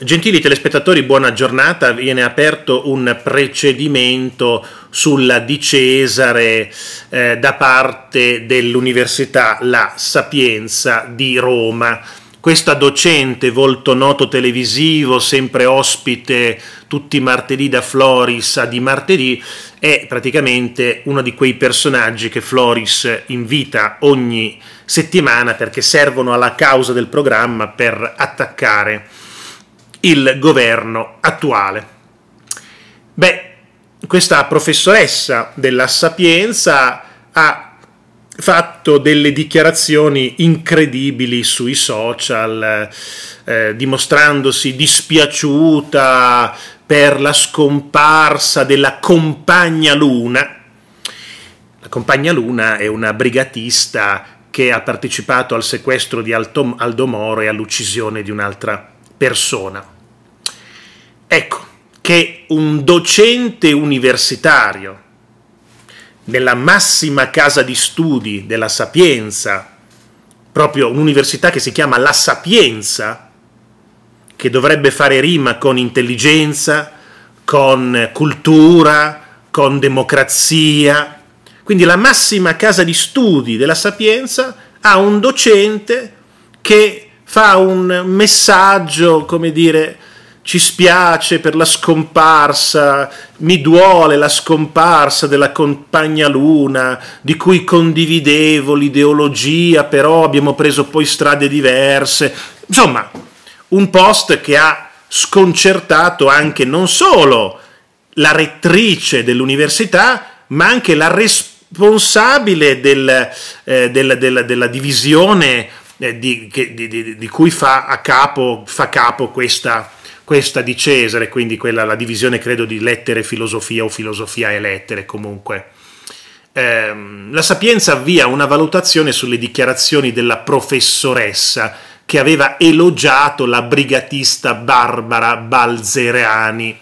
Gentili telespettatori, buona giornata. Viene aperto un precedimento sulla di Cesare eh, da parte dell'Università La Sapienza di Roma. Questa docente, volto noto televisivo, sempre ospite tutti i martedì da Floris a di martedì, è praticamente uno di quei personaggi che Floris invita ogni settimana perché servono alla causa del programma per attaccare il governo attuale. Beh, questa professoressa della Sapienza ha fatto delle dichiarazioni incredibili sui social, eh, dimostrandosi dispiaciuta per la scomparsa della compagna Luna. La compagna Luna è una brigatista che ha partecipato al sequestro di Aldo Moro e all'uccisione di un'altra persona. Ecco che un docente universitario nella massima casa di studi della Sapienza, proprio un'università che si chiama La Sapienza, che dovrebbe fare rima con intelligenza, con cultura, con democrazia. Quindi la massima casa di studi della Sapienza ha un docente che fa un messaggio, come dire, ci spiace per la scomparsa, mi duole la scomparsa della compagna Luna, di cui condividevo l'ideologia, però abbiamo preso poi strade diverse. Insomma, un post che ha sconcertato anche non solo la rettrice dell'università, ma anche la responsabile del, eh, della, della, della divisione eh, di, che, di, di, di, cui fa capo, fa capo questa, questa, di Cesare, quindi quella, la divisione credo di lettere e filosofia o filosofia e lettere comunque. Eh, la Sapienza avvia una valutazione sulle dichiarazioni della professoressa che aveva elogiato la brigatista Barbara Balzereani.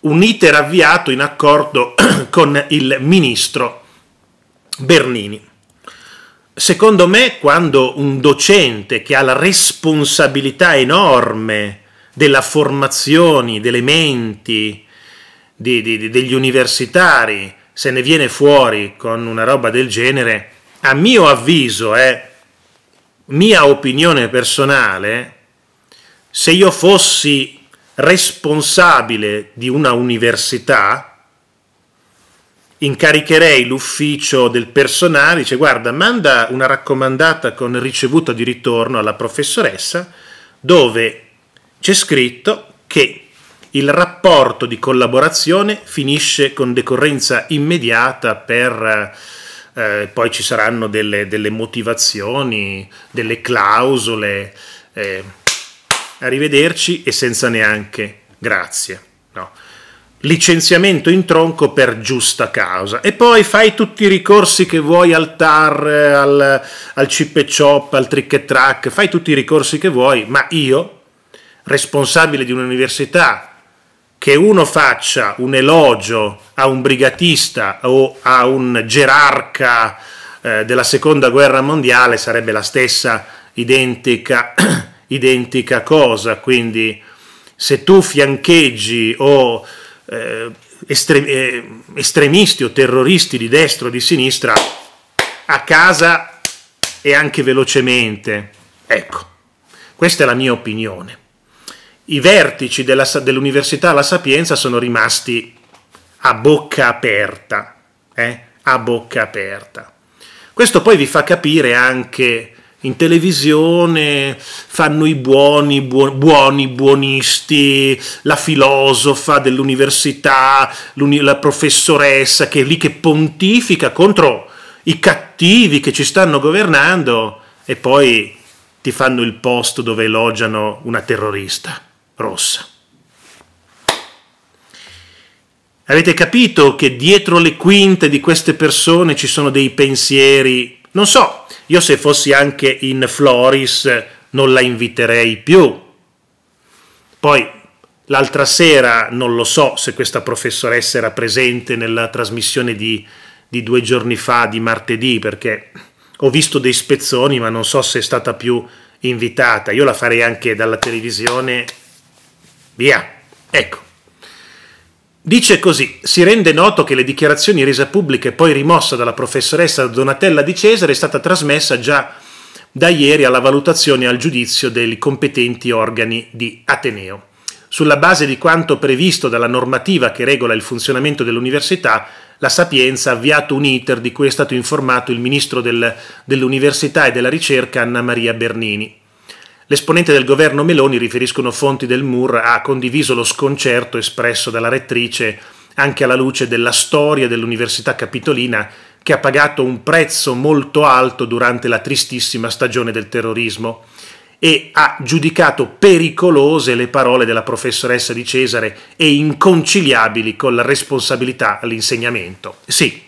un iter avviato in accordo con il ministro Bernini. Secondo me, quando un docente che ha la responsabilità enorme della formazione, delle menti, di, di, degli universitari, se ne viene fuori con una roba del genere, a mio avviso, è eh, mia opinione personale, se io fossi responsabile di una università, incaricherei l'ufficio del personale, dice guarda, manda una raccomandata con ricevuta di ritorno alla professoressa dove c'è scritto che il rapporto di collaborazione finisce con decorrenza immediata per... Eh, poi ci saranno delle, delle motivazioni, delle clausole. Eh, arrivederci e senza neanche grazie. No licenziamento in tronco per giusta causa e poi fai tutti i ricorsi che vuoi al TAR, al, al chip e chop, al trick e track, fai tutti i ricorsi che vuoi, ma io, responsabile di un'università, che uno faccia un elogio a un brigatista o a un gerarca eh, della seconda guerra mondiale sarebbe la stessa identica, identica cosa, quindi se tu fiancheggi o eh, estre- eh, estremisti o terroristi di destra o di sinistra a casa e anche velocemente. Ecco, questa è la mia opinione. I vertici della, dell'Università La Sapienza sono rimasti a bocca aperta, eh? a bocca aperta. Questo poi vi fa capire anche in televisione fanno i buoni, buoni, buonisti, la filosofa dell'università, la professoressa che è lì che pontifica contro i cattivi che ci stanno governando e poi ti fanno il posto dove elogiano una terrorista rossa. Avete capito che dietro le quinte di queste persone ci sono dei pensieri, non so, io se fossi anche in Floris eh, non la inviterei più. Poi l'altra sera non lo so se questa professoressa era presente nella trasmissione di, di due giorni fa, di martedì, perché ho visto dei spezzoni ma non so se è stata più invitata. Io la farei anche dalla televisione. Via. Ecco. Dice così, si rende noto che le dichiarazioni rese pubbliche poi rimossa dalla professoressa Donatella Di Cesare è stata trasmessa già da ieri alla valutazione e al giudizio dei competenti organi di Ateneo. Sulla base di quanto previsto dalla normativa che regola il funzionamento dell'università, la Sapienza ha avviato un iter di cui è stato informato il ministro del, dell'Università e della Ricerca Anna Maria Bernini. L'esponente del governo Meloni, riferiscono fonti del MUR, ha condiviso lo sconcerto espresso dalla rettrice anche alla luce della storia dell'Università Capitolina che ha pagato un prezzo molto alto durante la tristissima stagione del terrorismo e ha giudicato pericolose le parole della professoressa di Cesare e inconciliabili con la responsabilità all'insegnamento. Sì,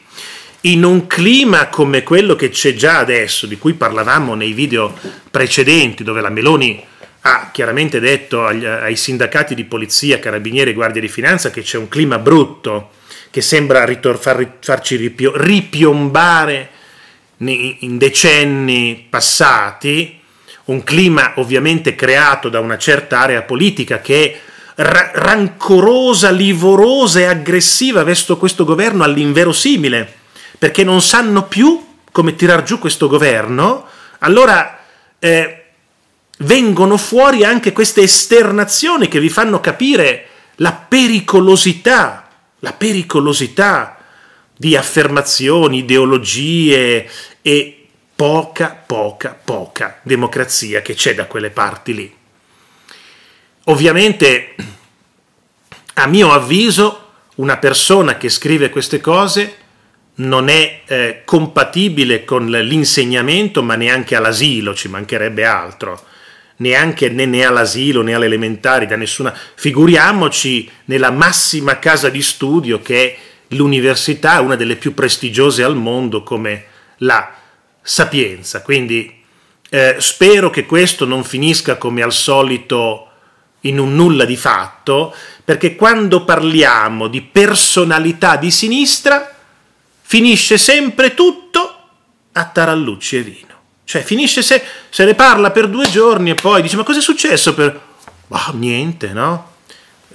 in un clima come quello che c'è già adesso, di cui parlavamo nei video precedenti, dove la Meloni ha chiaramente detto agli, ai sindacati di polizia, carabinieri e guardie di finanza che c'è un clima brutto che sembra ritor- far, farci ripio- ripiombare in, in decenni passati, un clima ovviamente creato da una certa area politica che è ra- rancorosa, livorosa e aggressiva verso questo governo all'inverosimile perché non sanno più come tirar giù questo governo, allora eh, vengono fuori anche queste esternazioni che vi fanno capire la pericolosità, la pericolosità di affermazioni, ideologie e poca, poca, poca democrazia che c'è da quelle parti lì. Ovviamente, a mio avviso, una persona che scrive queste cose non è eh, compatibile con l'insegnamento, ma neanche all'asilo, ci mancherebbe altro, neanche né, né all'asilo né all'elementare, da nessuna. Figuriamoci nella massima casa di studio che è l'università, una delle più prestigiose al mondo come la Sapienza. Quindi eh, spero che questo non finisca come al solito in un nulla di fatto, perché quando parliamo di personalità di sinistra, finisce sempre tutto a Tarallucci e vino. Cioè finisce se, se ne parla per due giorni e poi dice ma cosa è successo per... Bah, niente, no?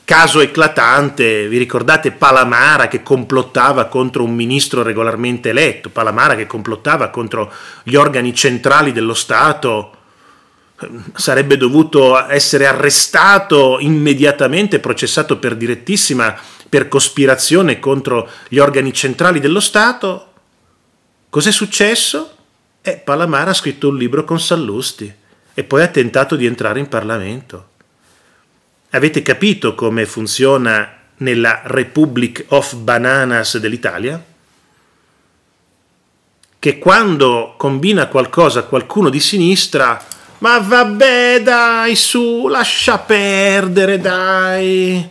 Caso eclatante, vi ricordate Palamara che complottava contro un ministro regolarmente eletto, Palamara che complottava contro gli organi centrali dello Stato, sarebbe dovuto essere arrestato immediatamente, processato per direttissima, per cospirazione contro gli organi centrali dello Stato. Cos'è successo? Eh, Palamara ha scritto un libro con Sallusti e poi ha tentato di entrare in Parlamento. Avete capito come funziona nella Republic of Bananas dell'Italia? Che quando combina qualcosa qualcuno di sinistra, ma vabbè dai su, lascia perdere dai.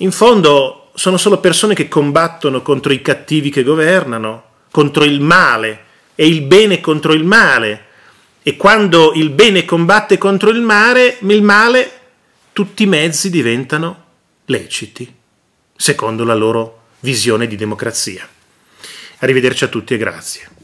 In fondo sono solo persone che combattono contro i cattivi che governano, contro il male, e il bene contro il male. E quando il bene combatte contro il male, il male tutti i mezzi diventano leciti, secondo la loro visione di democrazia. Arrivederci a tutti e grazie.